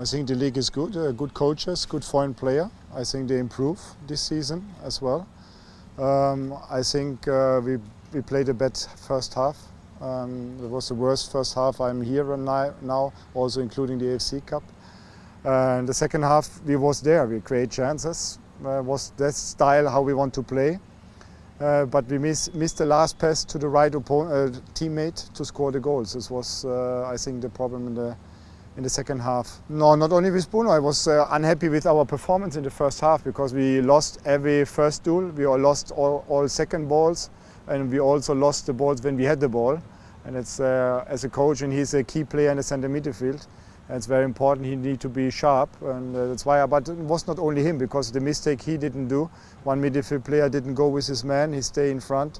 I think the league is good, uh, good coaches, good foreign player. I think they improve this season as well. Um, I think uh, we, we played a bad first half. Um, it was the worst first half I'm here now, also including the AFC Cup. Uh, the second half, we was there. We create chances. Uh, was that style how we want to play. Uh, but we miss, missed the last pass to the right opponent, uh, teammate to score the goals. This was, uh, I think, the problem in the in the second half. No, not only with Bruno. I was uh, unhappy with our performance in the first half because we lost every first duel. We all lost all, all second balls, and we also lost the balls when we had the ball. And it's uh, as a coach, and he's a key player in the centre midfield. And it's very important. He need to be sharp, and uh, that's why. I, but it was not only him because the mistake he didn't do. One midfield player didn't go with his man. He stay in front,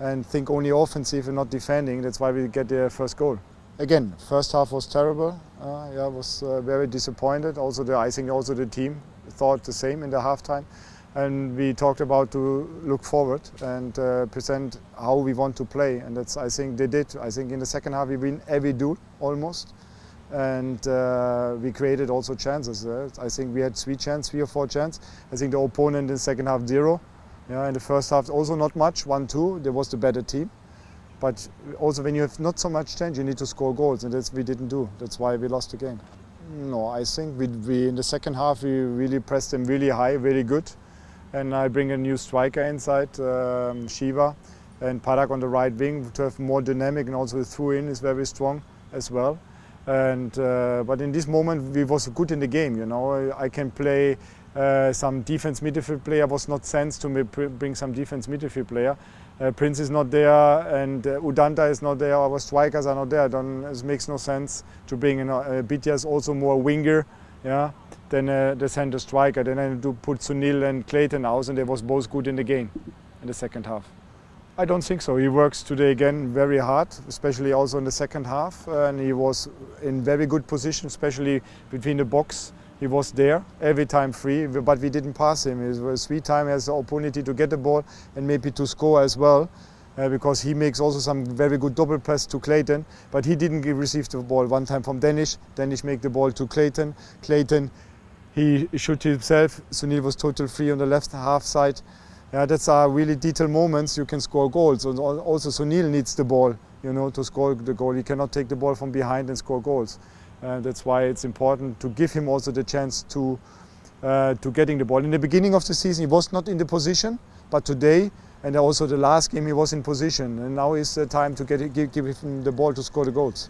and think only offensive and not defending. That's why we get the first goal again, first half was terrible. Uh, yeah, I was uh, very disappointed. Also, the, I think also the team thought the same in the halftime. And we talked about to look forward and uh, present how we want to play. And that's, I think, they did. I think in the second half we win every duel almost. And uh, we created also chances. Uh, I think we had three chances, three or four chances. I think the opponent in the second half, zero. Yeah, in the first half, also not much, one, two. There was the better team. But also when you have not so much change, you need to score goals, and that's we didn't do. That's why we lost the game. No, I think we, we in the second half we really pressed them really high, really good, and I bring a new striker inside, um, Shiva, and Parak on the right wing to have more dynamic and also the through in is very strong as well. And uh, but in this moment we was good in the game. You know, I can play uh, some defense midfield player was not sense to me bring some defense midfield player. Uh, Prince is not there and uh, Udanta is not there. Our strikers are not there. Then it makes no sense to bring in. Uh, uh Bitya also more winger. Yeah, than uh, the center striker. Then I do put Sunil and Clayton out, and they was both good in the game in the second half. I don't think so. He works today again very hard, especially also in the second half. And he was in very good position, especially between the box. He was there every time free, but we didn't pass him. It was three times has the opportunity to get the ball and maybe to score as well. Uh, because he makes also some very good double pass to Clayton, but he didn't receive the ball one time from Danish. Danish make the ball to Clayton. Clayton, he shoot himself. Sunil was total free on the left half side yeah, that's our really detailed moments you can score goals. And also Sunil needs the ball, you know, to score the goal. He cannot take the ball from behind and score goals. Uh, that's why it's important to give him also the chance to, uh, to getting the ball. In the beginning of the season, he was not in the position, but today, and also the last game, he was in position. And now is the time to get, give, give him the ball to score the goals.